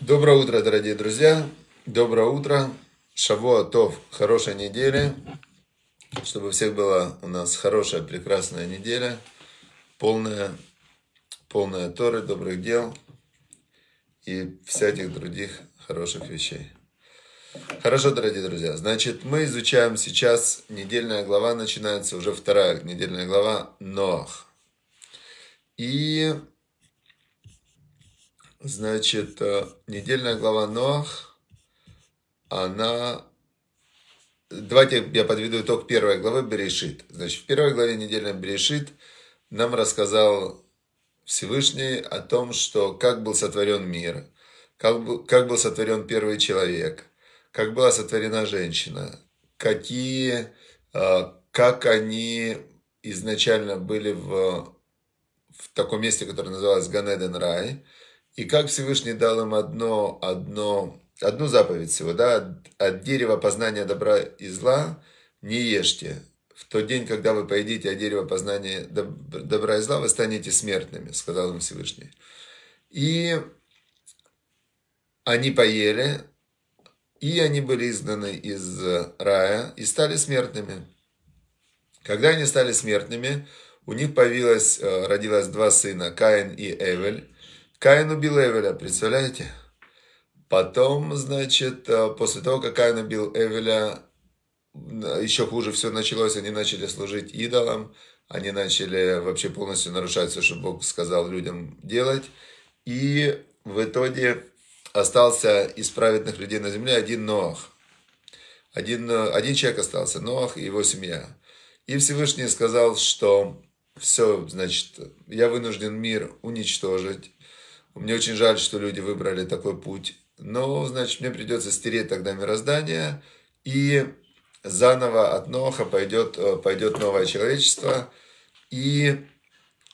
Доброе утро, дорогие друзья. Доброе утро. Шавуа Тов. Хорошей недели. Чтобы у всех была у нас хорошая, прекрасная неделя. Полная, полная Торы, добрых дел и всяких других хороших вещей. Хорошо, дорогие друзья. Значит, мы изучаем сейчас недельная глава, начинается уже вторая недельная глава Ноах. И Значит, э, недельная глава Ноах, она... Давайте я подведу итог первой главы Берешит. Значит, в первой главе недельной Берешит нам рассказал Всевышний о том, что как был сотворен мир, как был, как был сотворен первый человек, как была сотворена женщина, какие, э, как они изначально были в, в таком месте, которое называлось Ганеден Рай – и как Всевышний дал им одно, одно, одну заповедь всего, да, от, от дерева познания добра и зла не ешьте. В тот день, когда вы поедите от дерева познания доб- добра и зла, вы станете смертными, сказал им Всевышний. И они поели, и они были изгнаны из рая и стали смертными. Когда они стали смертными, у них появилось, э, родилось два сына, Каин и Эвель. Каин убил Эвеля, представляете? Потом, значит, э, после того, как Каин убил Эвеля, э, еще хуже все началось, они начали служить идолам, они начали вообще полностью нарушать все, что Бог сказал людям делать. И в итоге остался из праведных людей на земле один Ноах. Один, э, один человек остался, Ноах и его семья. И Всевышний сказал, что все, значит, я вынужден мир уничтожить, мне очень жаль, что люди выбрали такой путь. Но, значит, мне придется стереть тогда мироздание, и заново от Ноха пойдет, э, пойдет новое человечество, и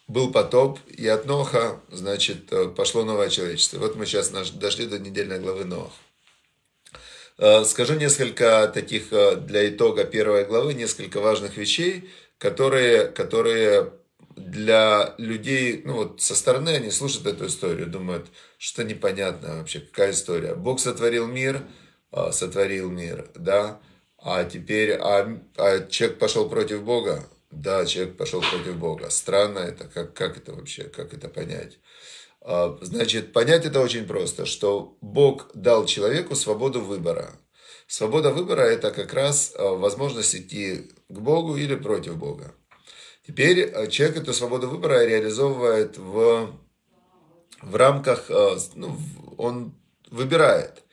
был потоп, и от Ноха, значит, э, пошло новое человечество. Вот мы сейчас дошли до недельной главы Ноха. Э, скажу несколько таких для итога первой главы, несколько важных вещей, которые, которые для людей, ну вот со стороны они слушают эту историю, думают, что непонятно вообще, какая история. Бог сотворил мир, а, сотворил мир, да, а теперь, а, а человек пошел против Бога, да, человек пошел против Бога. Странно это, как, как это вообще, как это понять? А, значит, понять это очень просто, что Бог дал человеку свободу выбора. Свобода выбора – это как раз а, возможность идти к Богу или против Бога. Теперь э, человек эту свободу выбора реализовывает в, в рамках, э, ну, он выбирает.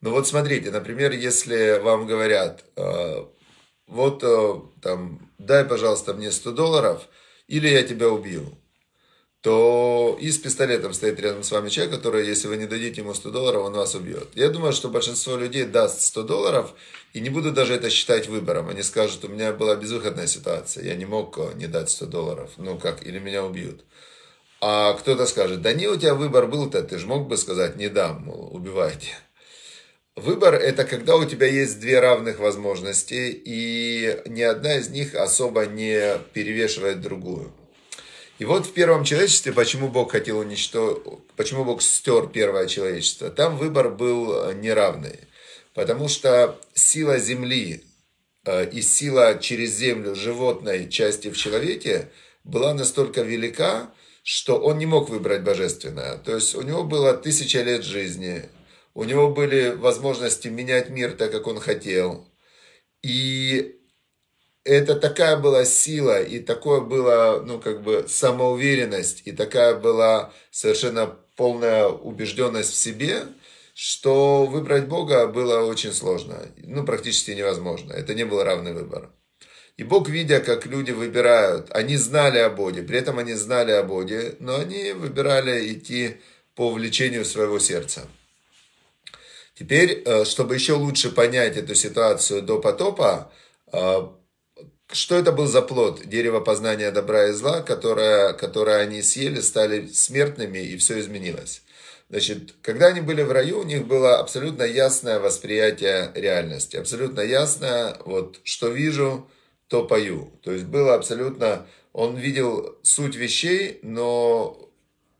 Ну вот смотрите, например, если вам говорят, э, вот там, дай, пожалуйста, мне 100 долларов, или я тебя убью то и с пистолетом стоит рядом с вами человек, который, если вы не дадите ему 100 долларов, он вас убьет. Я думаю, что большинство людей даст 100 долларов и не будут даже это считать выбором. Они скажут, у меня была безвыходная ситуация, я не мог э, не дать 100 долларов, ну как, или меня убьют. А кто-то скажет, да не, у тебя выбор был-то, ты же мог бы сказать, не дам, мол, убивайте. Выбор – это когда у тебя есть две равных возможности, и ни одна из них особо не перевешивает другую. И вот в первом человечестве, почему Бог хотел уничтожить, почему Бог стер первое человечество, там выбор был э, неравный. Потому что сила земли э, и сила через землю животной части в человеке была настолько велика, что он не мог выбрать божественное. То есть у него было тысяча лет жизни, у него были возможности менять мир так, как он хотел. И это такая была сила и такое было ну, как бы самоуверенность и такая была совершенно полная убежденность в себе, что выбрать Бога было очень сложно, ну, практически невозможно. Это не был равный выбор. И Бог, видя, как люди выбирают, они знали о Боге, при этом они знали о Боге, но они выбирали идти по влечению своего сердца. Теперь, э, чтобы еще лучше понять эту ситуацию до потопа, э, что это был за плод? Дерево познания добра и зла, которое, которое они съели, стали смертными, и все изменилось. Значит, когда они были в раю, у них было абсолютно ясное восприятие реальности. Абсолютно ясное, вот что вижу, то пою. То есть было абсолютно... Он видел суть вещей, но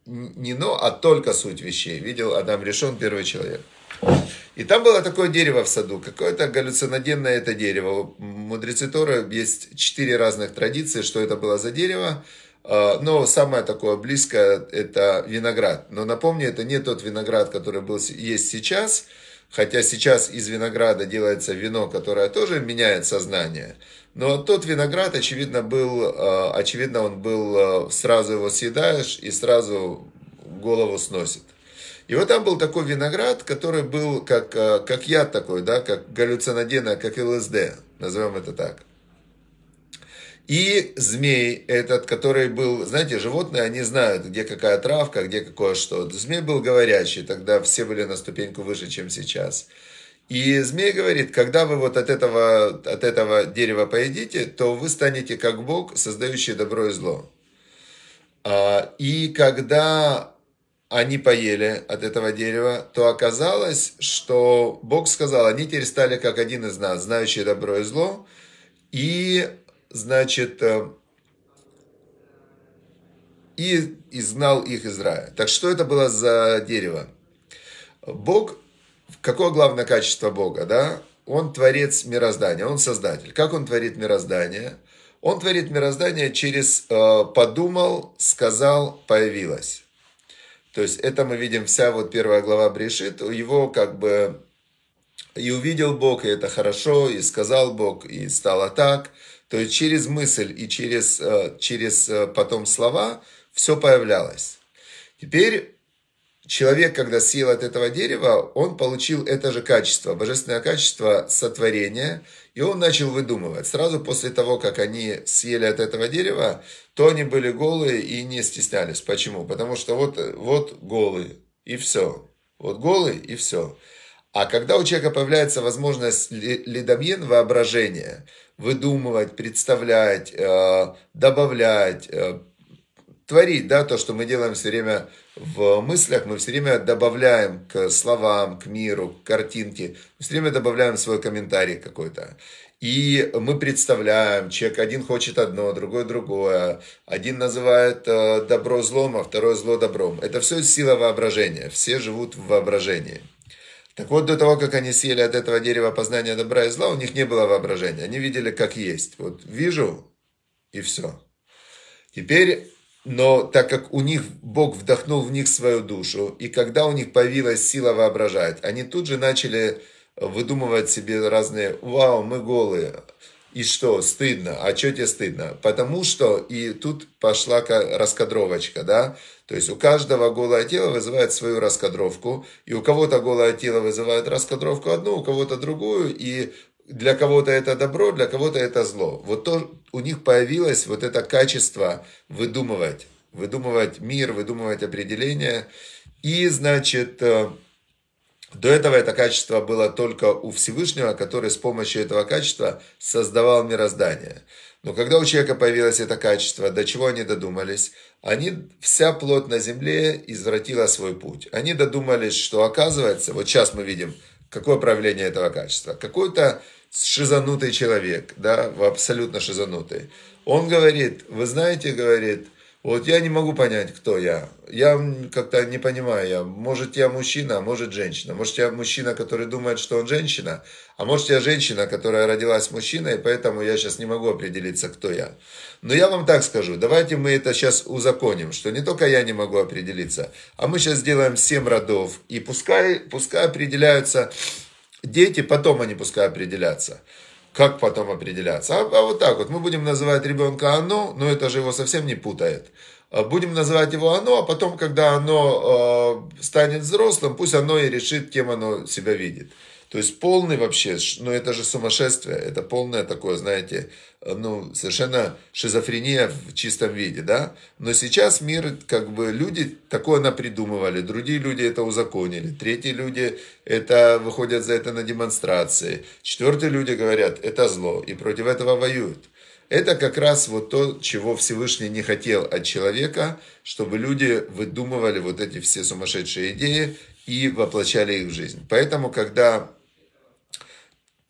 не но, а только суть вещей. Видел Адам Решен, первый человек. И там было такое дерево в саду, какое-то галлюциногенное это дерево. У мудрецы Тора есть четыре разных традиции, что это было за дерево. А, но самое такое близкое – это виноград. Но напомню, это не тот виноград, который был, есть сейчас, хотя сейчас из винограда делается вино, которое тоже меняет сознание. Но тот виноград, очевидно, был, а, очевидно, он был, а, сразу его съедаешь и сразу голову сносит. И вот там был такой виноград, который был как, э, как яд такой, да, как галлюциногена, как ЛСД, назовем это так. И змей этот, который был, знаете, животные, они знают, где какая травка, где какое что. Змей был говорящий, тогда все были на ступеньку выше, чем сейчас. И змей говорит, когда вы вот от этого, от этого дерева поедите, то вы станете как Бог, создающий добро и зло. А, и когда они поели от этого дерева, то оказалось, что Бог сказал, они теперь стали как один из нас, знающие добро и зло, и, значит, э, и изгнал их из рая. Так что это было за дерево? Бог, какое главное качество Бога, да? Он творец мироздания, он создатель. Как он творит мироздание? Он творит мироздание через э, подумал, сказал, появилось. То есть это мы видим вся вот первая глава Брешит, его как бы и увидел Бог, и это хорошо, и сказал Бог, и стало так. То есть через мысль и через, э, через э, потом слова все появлялось. Теперь человек, когда съел от этого дерева, он получил это же качество, божественное качество сотворения, и он начал выдумывать. Сразу после того, как они съели от этого дерева, то они были голые и не стеснялись. Почему? Потому что вот, вот голые, и все. Вот голые и все. А когда у человека появляется возможность ледомьен воображения, выдумывать, представлять, э, добавлять, э, творить, да, то, что мы делаем все время в мыслях мы все время добавляем к словам, к миру, к картинке, мы все время добавляем свой комментарий какой-то. И мы представляем, человек один хочет одно, другой другое. Один называет э, добро злом, а второе зло добром. Это все сила воображения. Все живут в воображении. Так вот, до того, как они съели от этого дерева познания добра и зла, у них не было воображения. Они видели, как есть. Вот вижу, и все. Теперь но так как у них Бог вдохнул в них свою душу, и когда у них появилась сила воображать, они тут же начали выдумывать себе разные «Вау, мы голые!» И что, стыдно? А что тебе стыдно? Потому что и тут пошла раскадровочка, да? То есть у каждого голое тело вызывает свою раскадровку, и у кого-то голое тело вызывает раскадровку одну, у кого-то другую, и для кого-то это добро, для кого-то это зло. Вот то, у них появилось вот это качество выдумывать. Выдумывать мир, выдумывать определения. И, значит, э, до этого это качество было только у Всевышнего, который с помощью этого качества создавал мироздание. Но когда у человека появилось это качество, до чего они додумались? Они, вся плоть на земле извратила свой путь. Они додумались, что оказывается, вот сейчас мы видим, какое проявление этого качества? Какой-то шизанутый человек, да, абсолютно шизанутый. Он говорит, вы знаете, говорит, вот я не могу понять, кто я. Я как-то не понимаю, может я мужчина, а может женщина. Может я мужчина, который думает, что он женщина, а может я женщина, которая родилась мужчиной, поэтому я сейчас не могу определиться, кто я. Но я вам так скажу, давайте мы это сейчас узаконим, что не только я не могу определиться, а мы сейчас сделаем 7 родов, и пускай, пускай определяются дети, потом они пускай определятся. Как потом определяться? А, а вот так вот, мы будем называть ребенка оно, но это же его совсем не путает. А, будем называть его оно, а потом, когда оно э, станет взрослым, пусть оно и решит, кем оно себя видит. То есть полный вообще, ну это же сумасшествие, это полное такое, знаете, э, ну совершенно шизофрения в чистом виде, да. Но сейчас мир, как бы люди такое напридумывали, другие люди это узаконили, третьи люди это выходят за это на демонстрации, четвертые люди говорят, это зло и против этого воюют. Это как раз вот то, чего Всевышний не хотел от человека, чтобы люди выдумывали вот эти все сумасшедшие идеи и воплощали их в жизнь. Поэтому, когда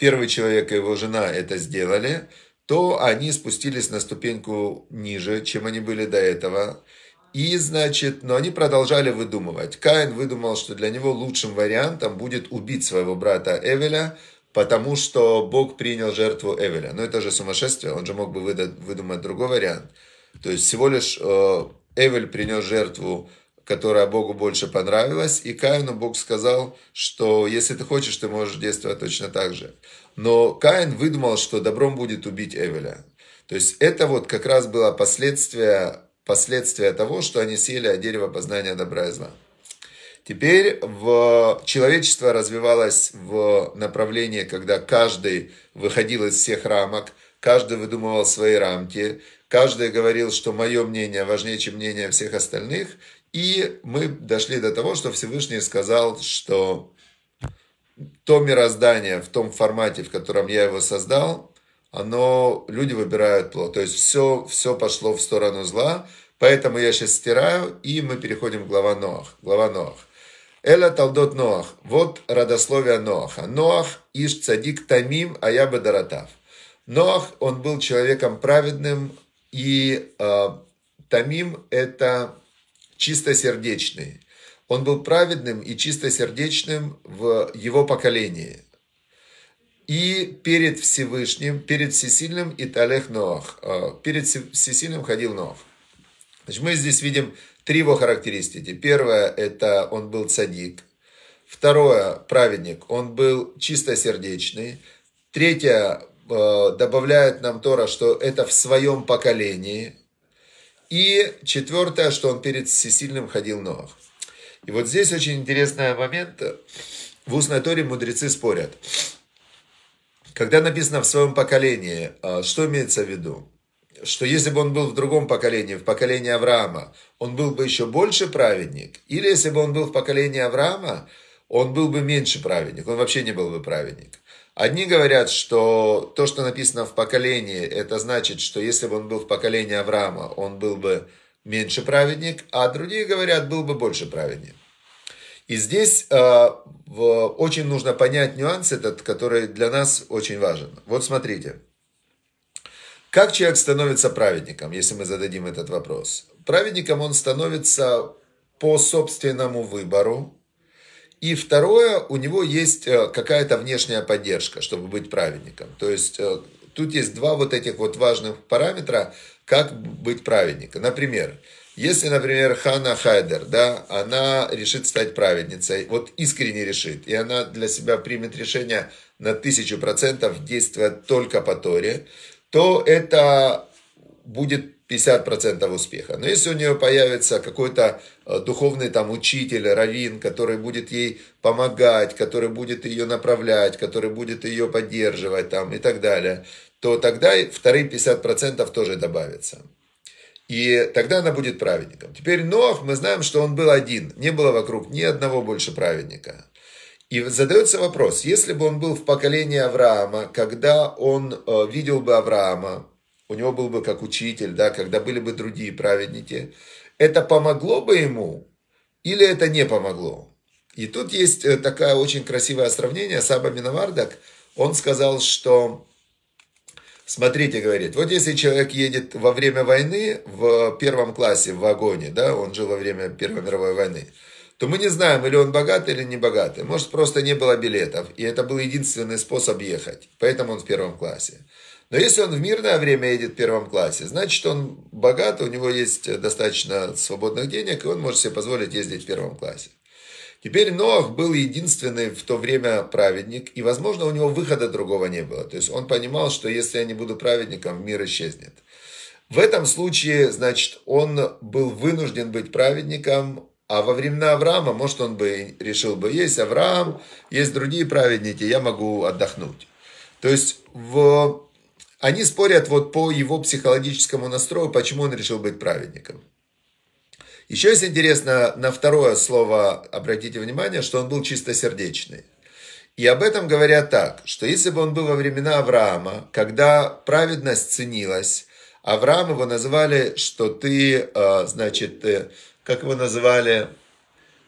первый человек и его жена это сделали, то они спустились на ступеньку ниже, чем они были до этого. И, значит, но они продолжали выдумывать. Каин выдумал, что для него лучшим вариантом будет убить своего брата Эвеля, потому что Бог принял жертву Эвеля. Но это же сумасшествие, он же мог бы выдумать другой вариант. То есть всего лишь э, Эвель принес жертву которая Богу больше понравилась. И Каину Бог сказал, что если ты хочешь, ты можешь действовать точно так же. Но Каин выдумал, что добром будет убить Эвеля. То есть это вот как раз было последствие, последствия того, что они съели от дерева познания добра и зла. Теперь в человечество развивалось в направлении, когда каждый выходил из всех рамок, каждый выдумывал свои рамки, каждый говорил, что мое мнение важнее, чем мнение всех остальных, и мы дошли до того, что Всевышний сказал, что то мироздание в том формате, в котором я его создал, оно, люди выбирают плод. То есть все, все пошло в сторону зла, поэтому я сейчас стираю, и мы переходим к глава Ноах. Глава Ноах. Эла талдот Ноах. Вот родословие Ноаха. Ноах иш цадик тамим, а я бы даратав. Ноах, он был человеком праведным, и э, тамим – это чистосердечный. Он был праведным и чистосердечным в его поколении. И перед Всевышним, перед Всесильным и Талех Ноах. Э, перед Всесильным ходил Ноах. Значит, мы здесь видим три его характеристики. Первое – это он был цадик. Второе – праведник. Он был чистосердечный. Третье э, – добавляет нам Тора, что это в своем поколении – и четвертое, что он перед всесильным ходил ног. И вот здесь очень интересный момент. В устной торе мудрецы спорят. Когда написано в своем поколении, а что имеется в виду? Что если бы он был в другом поколении, в поколении Авраама, он был бы еще больше праведник? Или если бы он был в поколении Авраама, он был бы меньше праведник, он вообще не был бы праведник? Одни говорят, что то, что написано в поколении, это значит, что если бы он был в поколении Авраама, он был бы меньше праведник, а другие говорят, был бы больше праведник. И здесь э, очень нужно понять нюанс этот, который для нас очень важен. Вот смотрите, как человек становится праведником, если мы зададим этот вопрос? Праведником он становится по собственному выбору, и второе, у него есть э, какая-то внешняя поддержка, чтобы быть праведником. То есть э, тут есть два вот этих вот важных параметра, как быть праведником. Например, если, например, Хана Хайдер, да, она решит стать праведницей, вот искренне решит, и она для себя примет решение на тысячу процентов действовать только по Торе, то это будет 50% успеха. Но если у нее появится какой-то э, духовный там учитель, раввин, который будет ей помогать, который будет ее направлять, который будет ее поддерживать там и так далее, то тогда вторые 50% тоже добавится. И тогда она будет праведником. Теперь Ноах, мы знаем, что он был один, не было вокруг ни одного больше праведника. И задается вопрос, если бы он был в поколении Авраама, когда он э, видел бы Авраама, у него был бы как учитель, да, когда были бы другие праведники, это помогло бы ему или это не помогло? И тут есть э, такое очень красивое сравнение. Саба Миновардак, он сказал, что Смотрите, говорит, вот если человек едет во время войны в первом классе в вагоне, да, он жил во время Первой мировой войны, то мы не знаем, или он богатый, или не богатый. Может, просто не было билетов, и это был единственный способ ехать. Поэтому он в первом классе. Но если он в мирное время едет в первом классе, значит, он богат, у него есть э, достаточно свободных денег, и он может себе позволить ездить в первом классе. Теперь Ноах был единственный в то время праведник, и, возможно, у него выхода другого не было. То есть он понимал, что если я не буду праведником, мир исчезнет. В этом случае, значит, он был вынужден быть праведником, а во времена Авраама, может, он бы решил бы, есть Авраам, есть другие праведники, я могу отдохнуть. То есть в они спорят вот по его психологическому настрою, почему он решил быть праведником. Еще есть интересно, на второе слово обратите внимание, что он был чистосердечный. И об этом говорят так, что если бы он был во времена Авраама, когда праведность ценилась, Авраам его называли, что ты, э, значит, э, как его называли,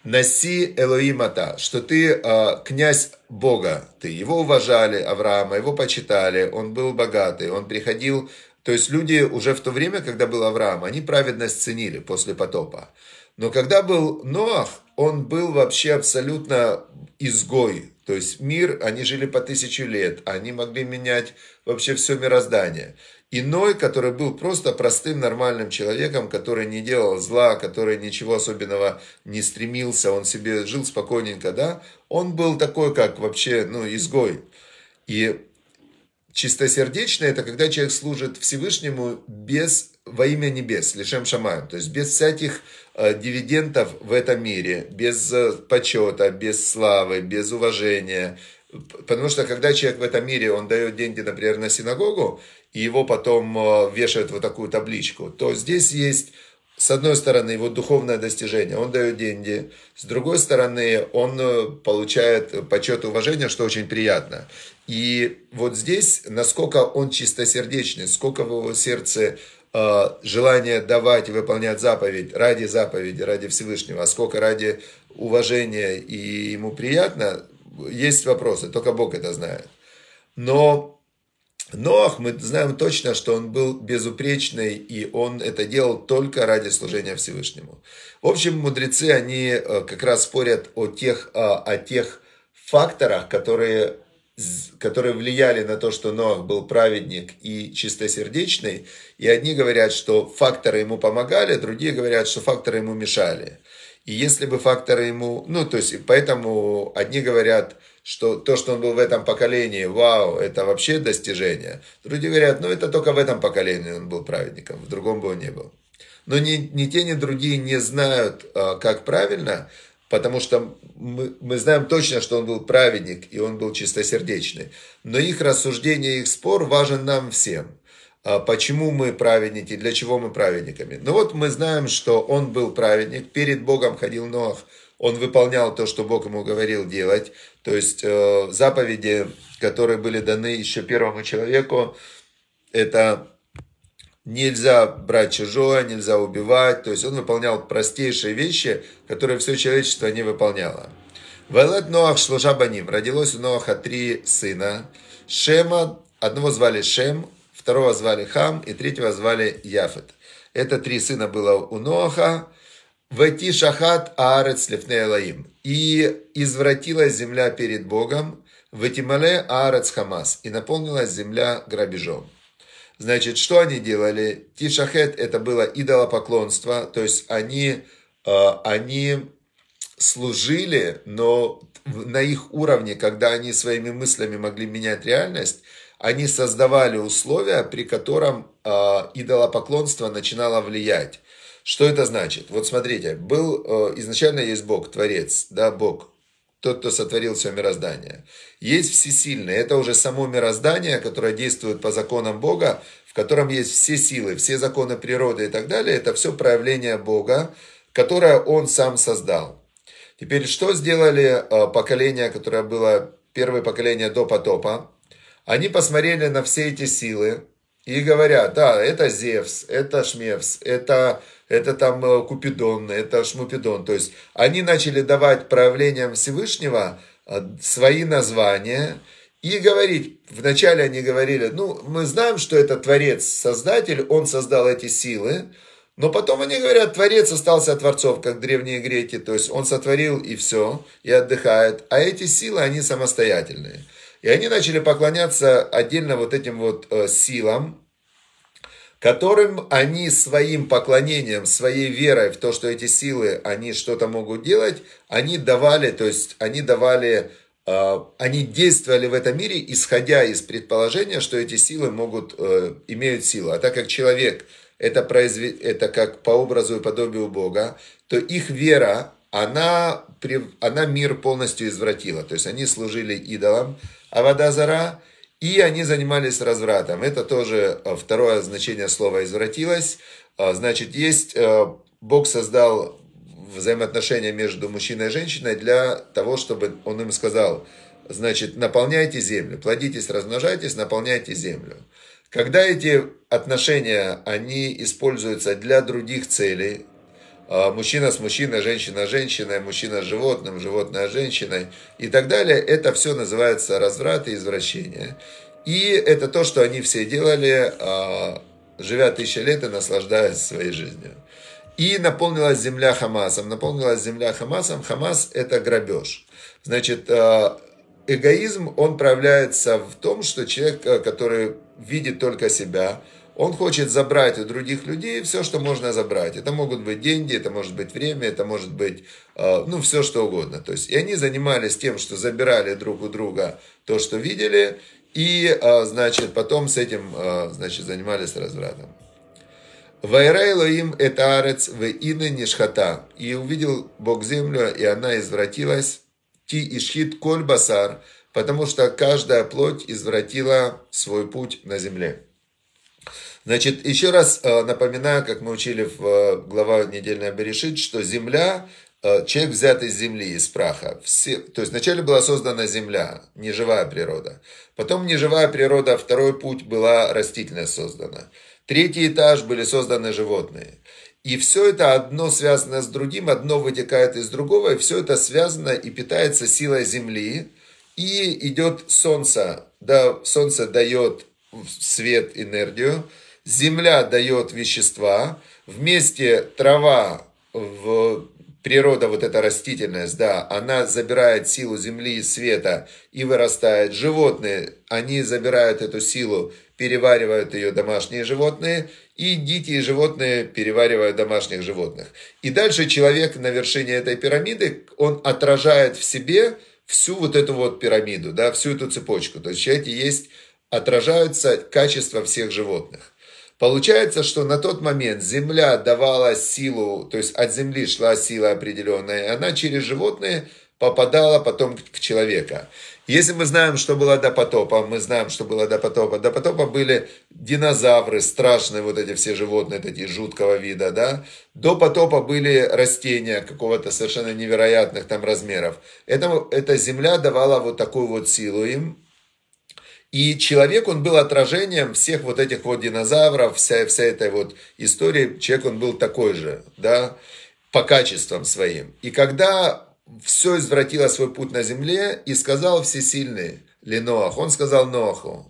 Наси Элоимата, что ты э, князь Бога, ты его уважали, Авраама, его почитали, он был богатый, он приходил. То есть люди уже в то время, когда был Авраам, они праведность ценили после потопа. Но когда был Ноах, он был вообще абсолютно изгой. То есть мир, они жили по тысячу лет, они могли менять вообще все мироздание. Иной, который был просто простым нормальным человеком, который не делал зла, который ничего особенного не стремился, он себе жил спокойненько, да, он был такой, как вообще, ну, изгой. И чистосердечное – это когда человек служит Всевышнему без, во имя небес, лишем шамаем, то есть без всяких э, дивидендов в этом мире, без э, почета, без славы, без уважения, Потому что когда человек в этом мире, он дает деньги, например, на синагогу, и его потом э, вешают вот такую табличку, то здесь есть с одной стороны, его духовное достижение, он дает деньги. С другой стороны, он э, получает почет и уважение, что очень приятно. И вот здесь, насколько он чистосердечный, сколько в его сердце э, желание давать и выполнять заповедь ради заповеди, ради Всевышнего, а сколько ради уважения и ему приятно, есть вопросы, только Бог это знает. Но Ноах, мы знаем точно, что он был безупречный, и он это делал только ради служения Всевышнему. В общем, мудрецы, они э, как раз спорят о тех, э, о тех факторах, которые, которые влияли на то, что Ноах был праведник и чистосердечный. И одни говорят, что факторы ему помогали, другие говорят, что факторы ему мешали. И если бы факторы ему... Ну, то есть, поэтому одни говорят, что то, что он был в этом поколении, вау, это вообще достижение. Другие говорят, ну это только в этом поколении он был праведником, в другом бы он не был. Но ни, ни те, ни другие не знают, а, как правильно, потому что мы, мы знаем точно, что он был праведник и он был чистосердечный. Но их рассуждение, их спор важен нам всем. А почему мы праведники, для чего мы праведниками. Ну вот мы знаем, что он был праведник, перед Богом ходил Ноах, он выполнял то, что Бог ему говорил делать. То есть э, заповеди, которые были даны еще первому человеку, это нельзя брать чужое, нельзя убивать. То есть он выполнял простейшие вещи, которые все человечество не выполняло. Велет Ноах служа баним. Родилось у Ноаха три сына. Шема, одного звали Шем, второго звали Хам и третьего звали Яфет. Это три сына было у Ноаха. Вати шахат аарец лифней лаим. И извратилась земля перед Богом. Ватимале аарец хамас. И наполнилась земля грабежом. Значит, что они делали? Тишахет – это было идолопоклонство, то есть они, э, они служили, но на их уровне, когда они своими мыслями могли менять реальность, они создавали условия, при котором э, идолопоклонство начинало влиять. Что это значит? Вот смотрите, был э, изначально есть Бог, Творец, да, Бог, тот, кто сотворил все мироздание. Есть всесильный, это уже само мироздание, которое действует по законам Бога, в котором есть все силы, все законы природы и так далее, это все проявление Бога, которое Он сам создал. Теперь, что сделали э, поколение, которое было первое поколение до потопа? Они посмотрели на все эти силы и говорят, да, это Зевс, это Шмевс, это это там э, Купидон, это Шмупидон. То есть они начали давать проявлениям Всевышнего э, свои названия и говорить. Вначале они говорили, ну, мы знаем, что это Творец, Создатель, он создал эти силы, но потом они говорят, Творец остался от Творцов, как древние греки, то есть он сотворил и все, и отдыхает, а эти силы, они самостоятельные. И они начали поклоняться отдельно вот этим вот э, силам, которым они своим поклонением, своей верой в то, что эти силы, они что-то могут делать, они давали, то есть они давали, э, они действовали в этом мире, исходя из предположения, что эти силы могут, э, имеют силу. А так как человек это, произве... это как по образу и подобию Бога, то их вера, она, она мир полностью извратила. То есть они служили идолам Авадазара, и они занимались развратом. Это тоже э, второе значение слова «извратилось». Э, значит, есть... Э, Бог создал взаимоотношения между мужчиной и женщиной для того, чтобы он им сказал, значит, наполняйте землю, плодитесь, размножайтесь, наполняйте землю. Когда эти отношения, они используются для других целей, а, мужчина с мужчиной, женщина с женщиной, мужчина с животным, животное с женщиной и так далее. Это все называется разврат и извращение. И это то, что они все делали, а, живя тысячи лет и наслаждаясь своей жизнью. И наполнилась земля Хамасом. Наполнилась земля Хамасом. Хамас – это грабеж. Значит, а, эгоизм, он проявляется в том, что человек, э, который видит только себя – он хочет забрать у других людей все, что можно забрать. Это могут быть деньги, это может быть время, это может быть, э, ну, все что угодно. То есть, и они занимались тем, что забирали друг у друга то, что видели, и, э, значит, потом с этим, э, значит, занимались развратом. Вайрайло им это арец в ины нишхата. И увидел Бог землю, и она извратилась. Ти ишхит коль басар, потому что каждая плоть извратила свой путь на земле. Значит, еще раз э, напоминаю, как мы учили в э, глава недельная Берешит, что земля, э, человек взят из земли, из праха. Все, то есть вначале была создана земля, неживая природа. Потом неживая природа, второй путь была растительная создана. Третий этаж были созданы животные. И все это одно связано с другим, одно вытекает из другого, и все это связано и питается силой земли, и идет солнце, да, солнце дает свет, энергию, земля дает вещества, вместе трава, в, природа вот эта растительность, да, она забирает силу земли и света и вырастает. Животные, они забирают эту силу, переваривают ее домашние животные, и дикие животные переваривают домашних животных. И дальше человек на вершине этой пирамиды, он отражает в себе всю вот эту вот пирамиду, да, всю эту цепочку. То есть эти есть, отражаются качества всех животных. Получается, что на тот момент земля давала силу, то есть от земли шла сила определенная, и она через животные попадала потом к человека. Если мы знаем, что было до потопа, мы знаем, что было до потопа. До потопа были динозавры, страшные вот эти все животные, такие жуткого вида, да. До потопа были растения какого-то совершенно невероятных там размеров. Это, эта земля давала вот такую вот силу им, и человек, он был отражением всех вот этих вот динозавров, вся, вся этой вот истории Человек, он был такой же, да, по качествам своим. И когда все извратило свой путь на земле, и сказал всесильный Леноах, он сказал Ноаху,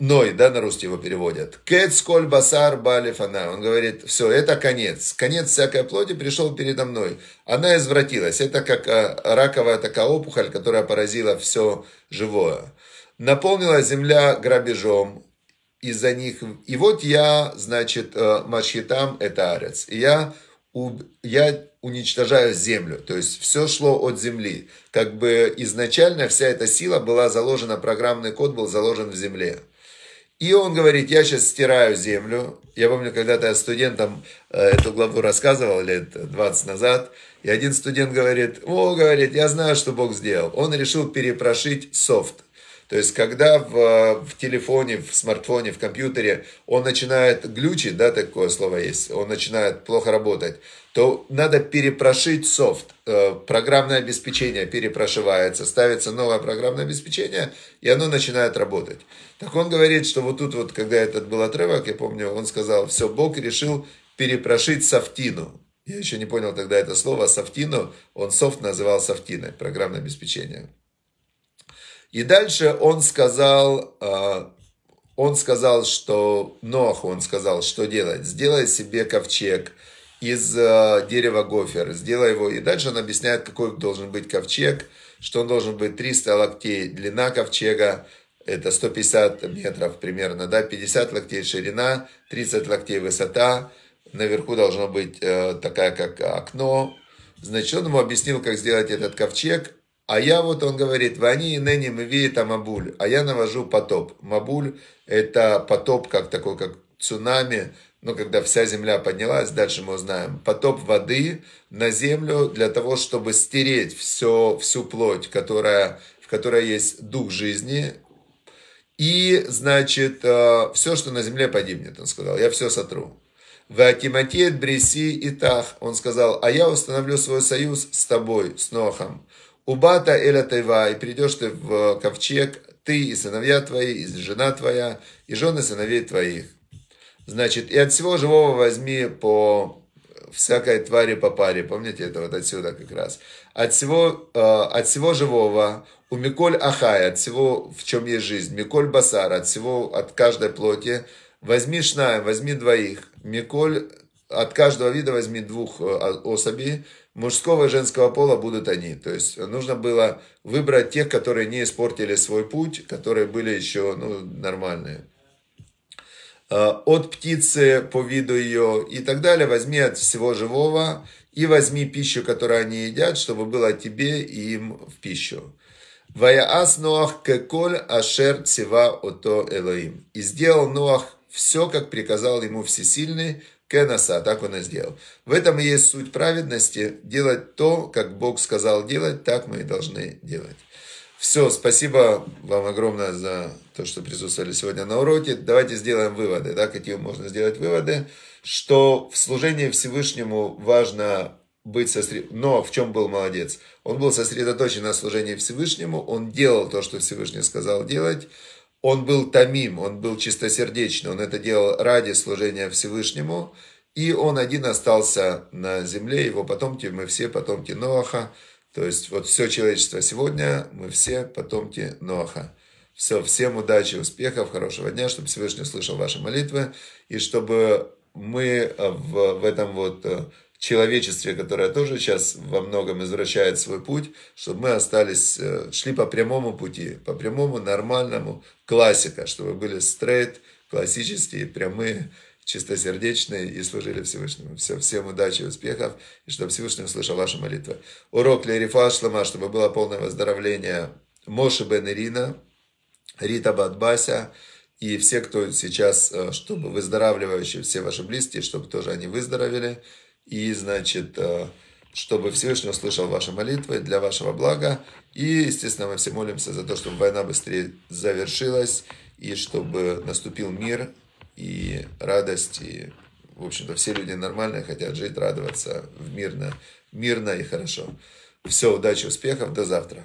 Ной, да, на русский его переводят. Кет сколь басар балифана. Он говорит, все, это конец. Конец всякой плоти пришел передо мной. Она извратилась. Это как э, раковая такая опухоль, которая поразила все живое наполнила земля грабежом из-за них. И вот я, значит, э, Машхитам – это арец. И я, я уничтожаю землю. То есть все шло от земли. Как бы изначально вся эта сила была заложена, программный код был заложен в земле. И он говорит, я сейчас стираю землю. Я помню, когда-то я студентам э, эту главу рассказывал лет 20 назад. И один студент говорит, о, говорит, я знаю, что Бог сделал. Он решил перепрошить софт. То есть, когда в, в телефоне, в смартфоне, в компьютере он начинает глючить, да, такое слово есть, он начинает плохо работать, то надо перепрошить софт. Э, программное обеспечение перепрошивается, ставится новое программное обеспечение, и оно начинает работать. Так он говорит, что вот тут вот, когда этот был отрывок, я помню, он сказал, все, Бог решил перепрошить софтину. Я еще не понял тогда это слово, софтину, он софт называл софтиной, программное обеспечение. И дальше он сказал, э, он сказал, что Ноху, он сказал, что делать? Сделай себе ковчег из э, дерева гофер, сделай его. И дальше он объясняет, какой должен быть ковчег, что он должен быть 300 локтей длина ковчега, это 150 метров примерно, да, 50 локтей ширина, 30 локтей высота, наверху должно быть э, такая как окно. Значит, он ему объяснил, как сделать этот ковчег, а я вот, он говорит, вани и ныне мви это мабуль, а я навожу потоп. Мабуль – это потоп, как такой, как цунами, ну, когда вся земля поднялась, дальше мы узнаем, потоп воды на землю для того, чтобы стереть все, всю плоть, которая, в которой есть дух жизни, и, значит, э, все, что на земле погибнет, он сказал, я все сотру. Вакиматет Бриси и тах, он сказал, а я установлю свой союз с тобой, с Нохом, Убата эля тайва, и придешь ты в ковчег, ты и сыновья твои, и жена твоя, и жены сыновей твоих. Значит, и от всего живого возьми по всякой твари по паре. Помните это вот отсюда как раз. От всего, э, от всего живого, у Миколь Ахай, от всего, в чем есть жизнь, Миколь Басар, от всего, от каждой плоти, возьми шная, возьми двоих, Миколь, от каждого вида возьми двух э, особей, мужского и женского пола будут они. То есть нужно было выбрать тех, которые не испортили свой путь, которые были еще ну, нормальные. А, от птицы по виду ее и так далее возьми от всего живого и возьми пищу, которую они едят, чтобы было тебе и им в пищу. Ваяас Ноах кеколь ашер цива ото Элоим. И сделал Ноах все, как приказал ему Всесильный, Кенаса, а так он и сделал. В этом и есть суть праведности. Делать то, как Бог сказал делать, так мы и должны делать. Все, спасибо вам огромное за то, что присутствовали сегодня на уроке. Давайте сделаем выводы. Да, какие можно сделать выводы? Что в служении Всевышнему важно быть сосредоточен. Но в чем был молодец? Он был сосредоточен на служении Всевышнему, он делал то, что Всевышний сказал делать, он был тамим, он был чистосердечный, он это делал ради служения Всевышнему, и он один остался на земле, его потомки, мы все потомки Ноаха, то есть вот все человечество сегодня, мы все потомки Ноаха. Все, всем удачи, успехов, хорошего дня, чтобы Всевышний услышал ваши молитвы, и чтобы мы э, в, в этом вот э, человечестве, которое тоже сейчас во многом извращает свой путь, чтобы мы остались, э, шли по прямому пути, по прямому, нормальному, классика, чтобы были стрейт, классические, прямые, чистосердечные и служили Всевышнему. Все, всем удачи успехов, и чтобы Всевышний услышал ваши молитвы. Урок для Рифа Шлама, чтобы было полное выздоровление Моши Бен Ирина, Рита Бадбася, и все, кто сейчас, э, чтобы выздоравливающие, все ваши близкие, чтобы тоже они выздоровели и, значит, э, чтобы Всевышний услышал ваши молитвы для вашего блага. И, естественно, мы все молимся за то, чтобы война быстрее завершилась, и чтобы наступил мир и радость, и, в общем-то, все люди нормальные хотят жить, радоваться в мирно, мирно и хорошо. Все, удачи, успехов, до завтра.